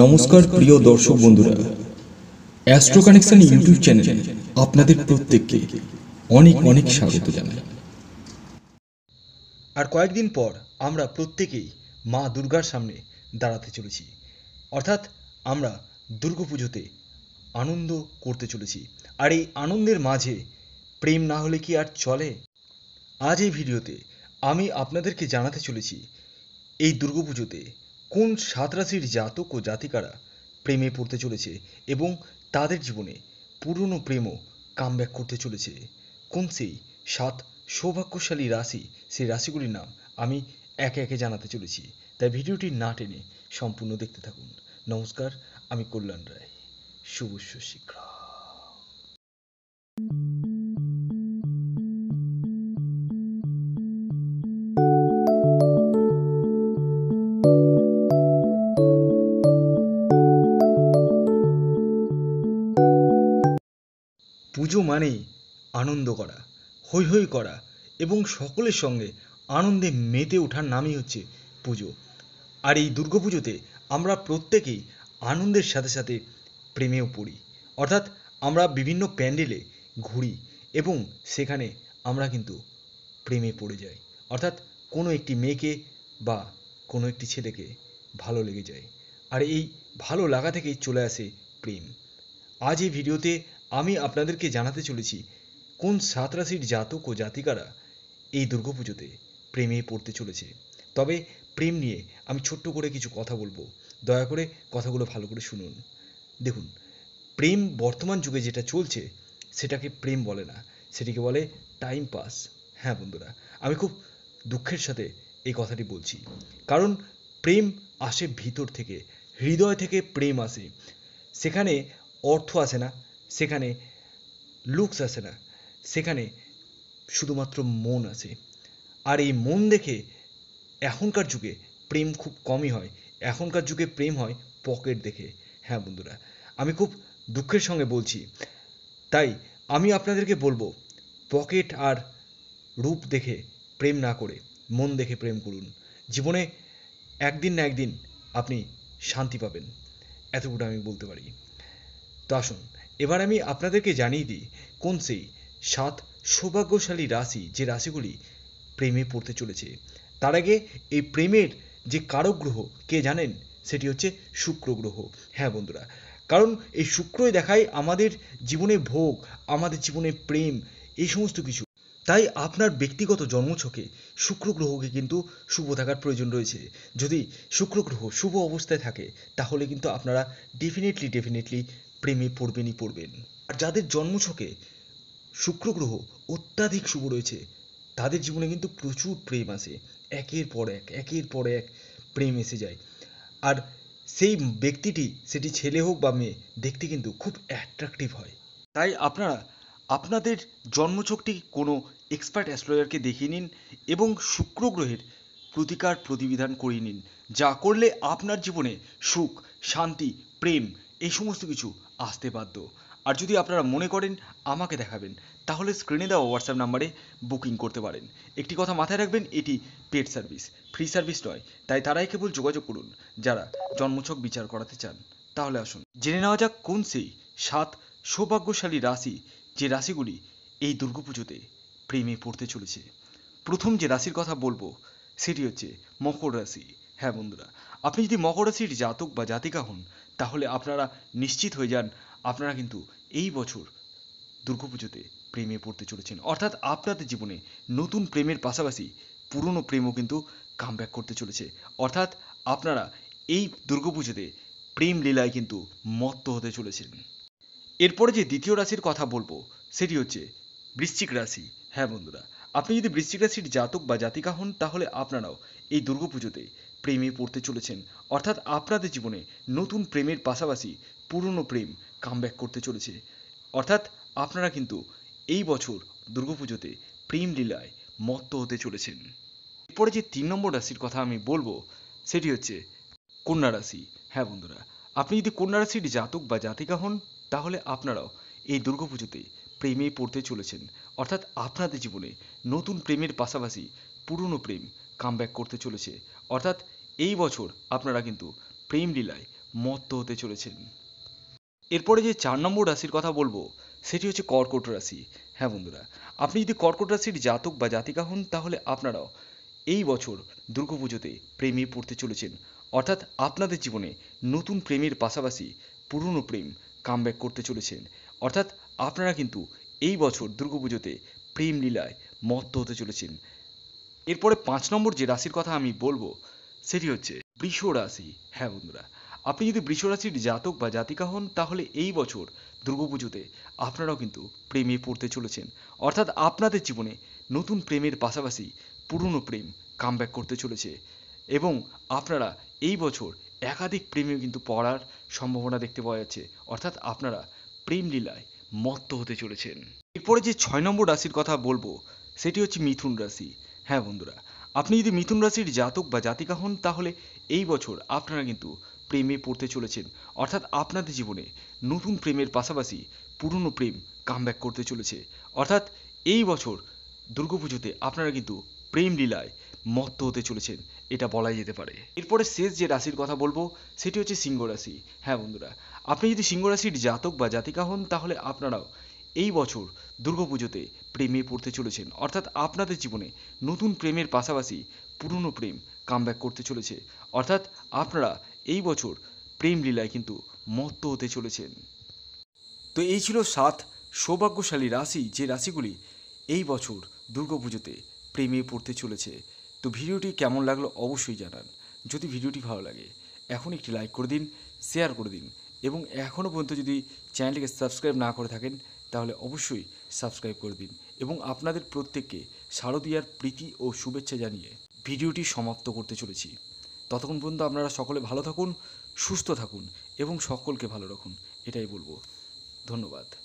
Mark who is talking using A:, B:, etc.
A: নমস্কার প্রিয় দর্শক বন্ধুরা অ্যাস্ট্রো কানেকশন ইউটিউব চ্যানেলে আপনাদের প্রত্যেককে অনেক অনেক স্বাগত জানাই আর কয়েকদিন পর আমরা প্রত্যেকেই মা দুর্গার সামনে দাঁড়াতে চলেছি অর্থাৎ আমরা দুর্গাপুজোতে আনন্দ করতে চলেছি আর এই আনন্দের মাঝে প্রেম না হলে কি আর চলে আজ এই ভিডিওতে আমি আপনাদেরকে জানাতে চলেছি এই দুর্গাপুজোতে কোন সাত রাশির জাতক ও জাতিকারা প্রেমে পড়তে চলেছে এবং তাদের জীবনে পুরনো প্রেমও কামব্যাক করতে চলেছে কোন সেই সাত সৌভাগ্যশালী রাশি সেই রাশিগুলির নাম আমি একে একে জানাতে চলেছি তাই ভিডিওটি না টেনে সম্পূর্ণ দেখতে থাকুন নমস্কার আমি কল্যাণ রায় শুভ শীঘ্র পুজো মানেই আনন্দ করা হৈ হৈ করা এবং সকলের সঙ্গে আনন্দে মেতে ওঠার নামই হচ্ছে পুজো আর এই দুর্গাপুজোতে আমরা প্রত্যেকেই আনন্দের সাথে সাথে প্রেমেও পড়ি অর্থাৎ আমরা বিভিন্ন প্যান্ডেলে ঘুরি এবং সেখানে আমরা কিন্তু প্রেমে পড়ে যাই অর্থাৎ কোনো একটি মেয়েকে বা কোনো একটি ছেলেকে ভালো লেগে যায় আর এই ভালো লাগা থেকেই চলে আসে প্রেম আজ এই ভিডিওতে আমি আপনাদেরকে জানাতে চলেছি কোন সাত রাশির জাতক ও জাতিকারা এই দুর্গাপুজোতে প্রেমে পড়তে চলেছে তবে প্রেম নিয়ে আমি ছোট্ট করে কিছু কথা বলবো দয়া করে কথাগুলো ভালো করে শুনুন দেখুন প্রেম বর্তমান যুগে যেটা চলছে সেটাকে প্রেম বলে না সেটিকে বলে টাইম পাস হ্যাঁ বন্ধুরা আমি খুব দুঃখের সাথে এই কথাটি বলছি কারণ প্রেম আসে ভিতর থেকে হৃদয় থেকে প্রেম আসে সেখানে অর্থ আসে না সেখানে লুকস আসে না সেখানে শুধুমাত্র মন আসে আর এই মন দেখে এখনকার যুগে প্রেম খুব কমই হয় এখনকার যুগে প্রেম হয় পকেট দেখে হ্যাঁ বন্ধুরা আমি খুব দুঃখের সঙ্গে বলছি তাই আমি আপনাদেরকে বলবো পকেট আর রূপ দেখে প্রেম না করে মন দেখে প্রেম করুন জীবনে একদিন না একদিন আপনি শান্তি পাবেন এতটুকু আমি বলতে পারি তো আসুন এবার আমি আপনাদেরকে জানিয়ে দিই কোন সেই সাত সৌভাগ্যশালী রাশি যে রাশিগুলি প্রেমে পড়তে চলেছে তার আগে এই প্রেমের যে কারক গ্রহ কে জানেন সেটি হচ্ছে শুক্র গ্রহ হ্যাঁ বন্ধুরা কারণ এই শুক্রই দেখায় আমাদের জীবনে ভোগ আমাদের জীবনে প্রেম এই সমস্ত কিছু তাই আপনার ব্যক্তিগত জন্মছকে শুক্র গ্রহকে কিন্তু শুভ থাকার প্রয়োজন রয়েছে যদি শুক্র গ্রহ শুভ অবস্থায় থাকে তাহলে কিন্তু আপনারা ডেফিনেটলি ডেফিনেটলি প্রেমে পড়বেনই পড়বেন আর যাদের জন্মছকে শুক্র গ্রহ অত্যাধিক শুভ রয়েছে তাদের জীবনে কিন্তু প্রচুর প্রেম আসে একের পর এক একের পর এক প্রেম এসে যায় আর সেই ব্যক্তিটি সেটি ছেলে হোক বা মেয়ে দেখতে কিন্তু খুব অ্যাট্রাকটিভ হয় তাই আপনারা আপনাদের জন্মছকটি কোনো এক্সপার্ট অ্যাস্ট্রোলজারকে দেখিয়ে নিন এবং শুক্র গ্রহের প্রতিকার প্রতিবিধান করিয়ে নিন যা করলে আপনার জীবনে সুখ শান্তি প্রেম এই সমস্ত কিছু আসতে বাধ্য আর যদি আপনারা মনে করেন আমাকে দেখাবেন তাহলে স্ক্রিনে দেওয়া হোয়াটসঅ্যাপ নাম্বারে বুকিং করতে পারেন একটি কথা মাথায় রাখবেন এটি পেড সার্ভিস ফ্রি সার্ভিস নয় তাই তারাই কেবল যোগাযোগ করুন যারা জন্মছক বিচার করাতে চান তাহলে আসুন জেনে নেওয়া যাক কোন সেই সাত সৌভাগ্যশালী রাশি যে রাশিগুলি এই দুর্গাপুজোতে প্রেমে পড়তে চলেছে প্রথম যে রাশির কথা বলবো সেটি হচ্ছে মকর রাশি হ্যাঁ বন্ধুরা আপনি যদি মকর রাশির জাতক বা জাতিকা হন তাহলে আপনারা নিশ্চিত হয়ে যান আপনারা কিন্তু এই বছর দুর্গাপুজোতে প্রেমে পড়তে চলেছেন অর্থাৎ আপনাদের জীবনে নতুন প্রেমের পাশাপাশি পুরনো প্রেমও কিন্তু কামব্যাক করতে চলেছে অর্থাৎ আপনারা এই দুর্গাপুজোতে প্রেম লীলায় কিন্তু মত্ত হতে চলেছেন এরপরে যে দ্বিতীয় রাশির কথা বলবো সেটি হচ্ছে বৃশ্চিক রাশি হ্যাঁ বন্ধুরা আপনি যদি বৃশ্চিক রাশির জাতক বা জাতিকা হন তাহলে আপনারাও এই দুর্গাপুজোতে প্রেমে পড়তে চলেছেন অর্থাৎ আপনাদের জীবনে নতুন প্রেমের পাশাপাশি পুরনো প্রেম কামব্যাক করতে চলেছে অর্থাৎ আপনারা কিন্তু এই বছর দুর্গাপুজোতে প্রেম লীলায় মত্ত হতে চলেছেন এরপরে যে তিন নম্বর রাশির কথা আমি বলবো সেটি হচ্ছে কন্যা রাশি হ্যাঁ বন্ধুরা আপনি যদি কন্যা রাশির জাতক বা জাতিকা হন তাহলে আপনারাও এই দুর্গাপুজোতে প্রেমে পড়তে চলেছেন অর্থাৎ আপনাদের জীবনে নতুন প্রেমের পাশাপাশি পুরনো প্রেম কামব্যাক করতে চলেছে অর্থাৎ এই বছর আপনারা কিন্তু প্রেম লীলায় মত্ত হতে চলেছেন এরপরে যে চার নম্বর রাশির কথা বলবো সেটি হচ্ছে কর্কট রাশি হ্যাঁ বন্ধুরা আপনি যদি কর্কট রাশির জাতক বা জাতিকা হন তাহলে আপনারাও এই বছর দুর্গাপুজোতে প্রেমে পড়তে চলেছেন অর্থাৎ আপনাদের জীবনে নতুন প্রেমের পাশাপাশি পুরনো প্রেম কামব্যাক করতে চলেছেন অর্থাৎ আপনারা কিন্তু এই বছর দুর্গাপুজোতে প্রেম লীলায় মত্ত হতে চলেছেন এরপরে পাঁচ নম্বর যে রাশির কথা আমি বলবো সেটি হচ্ছে বৃষ রাশি হ্যাঁ বন্ধুরা আপনি যদি বৃষ রাশির জাতক বা জাতিকা হন তাহলে এই বছর দুর্গাপুজোতে আপনারাও কিন্তু প্রেমে পড়তে চলেছেন অর্থাৎ আপনাদের জীবনে নতুন প্রেমের পাশাপাশি পুরনো প্রেম কামব্যাক করতে চলেছে এবং আপনারা এই বছর একাধিক প্রেমেও কিন্তু পড়ার সম্ভাবনা দেখতে পাওয়া যাচ্ছে অর্থাৎ আপনারা প্রেম লীলায় মত্ত হতে চলেছেন এরপরে যে ছয় নম্বর রাশির কথা বলবো সেটি হচ্ছে মিথুন রাশি হ্যাঁ বন্ধুরা আপনি যদি মিথুন রাশির জাতক বা জাতিকা হন তাহলে এই বছর আপনারা কিন্তু প্রেমে পড়তে চলেছেন অর্থাৎ আপনাদের জীবনে নতুন প্রেমের পাশাপাশি পুরনো প্রেম কামব্যাক করতে চলেছে অর্থাৎ এই বছর দুর্গাপুজোতে আপনারা কিন্তু প্রেম লীলায় মত্ত হতে চলেছেন এটা বলাই যেতে পারে এরপরে শেষ যে রাশির কথা বলবো সেটি হচ্ছে সিংহ রাশি হ্যাঁ বন্ধুরা আপনি যদি সিংহ রাশির জাতক বা জাতিকা হন তাহলে আপনারাও এই বছর দুর্গাপুজোতে প্রেমে পড়তে চলেছেন অর্থাৎ আপনাদের জীবনে নতুন প্রেমের পাশাপাশি পুরনো প্রেম কামব্যাক করতে চলেছে অর্থাৎ আপনারা এই বছর প্রেম লীলায় কিন্তু মত্ত হতে চলেছেন তো এই ছিল সাত সৌভাগ্যশালী রাশি যে রাশিগুলি এই বছর দুর্গাপুজোতে প্রেমে পড়তে চলেছে তো ভিডিওটি কেমন লাগলো অবশ্যই জানান যদি ভিডিওটি ভালো লাগে এখন একটি লাইক করে দিন শেয়ার করে দিন এবং এখনও পর্যন্ত যদি চ্যানেলটিকে সাবস্ক্রাইব না করে থাকেন তাহলে অবশ্যই সাবস্ক্রাইব করে দিন এবং আপনাদের প্রত্যেককে শারদীয়ার প্রীতি ও শুভেচ্ছা জানিয়ে ভিডিওটি সমাপ্ত করতে চলেছি ততক্ষণ পর্যন্ত আপনারা সকলে ভালো থাকুন সুস্থ থাকুন এবং সকলকে ভালো রাখুন এটাই বলবো ধন্যবাদ